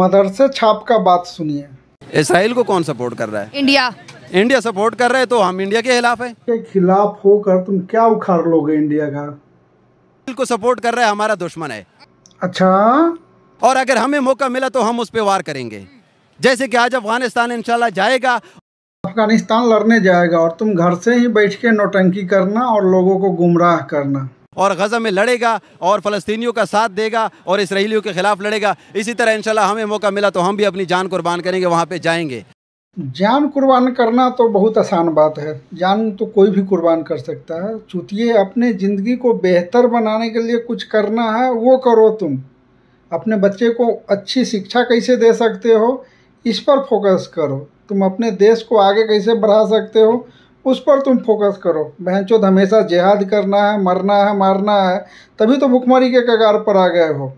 मदरसे छाप का बात सुनिए इसराइल को कौन सपोर्ट कर रहा है इंडिया इंडिया सपोर्ट कर रहे तो हम इंडिया के खिलाफ है के खिलाफ होकर तुम क्या उखाड़ लोगे इंडिया का को सपोर्ट कर रहा है हमारा दुश्मन है अच्छा और अगर हमें मौका मिला तो हम उस पर वार करेंगे जैसे कि आज अफगानिस्तान इंशाल्लाह जाएगा अफगानिस्तान लड़ने जाएगा और तुम घर से ही बैठ के नोटंकी करना और लोगों को गुमराह करना और गज़ा में लड़ेगा और फ़लस्तियों का साथ देगा और इसराइलियों के ख़िलाफ़ लड़ेगा इसी तरह इन हमें मौका मिला तो हम भी अपनी जान कुर्बान करेंगे वहाँ पर जाएंगे जान कुर्बान करना तो बहुत आसान बात है जान तो कोई भी कुर्बान कर सकता है चूतिए अपने ज़िंदगी को बेहतर बनाने के लिए कुछ करना है वो करो तुम अपने बच्चे को अच्छी शिक्षा कैसे दे सकते हो इस पर फोकस करो तुम अपने देश को आगे कैसे बढ़ा सकते हो उस पर तुम फोकस करो चौध हमेशा जिहाद करना है मरना है मारना है तभी तो भुखमरी के कगार पर आ गए हो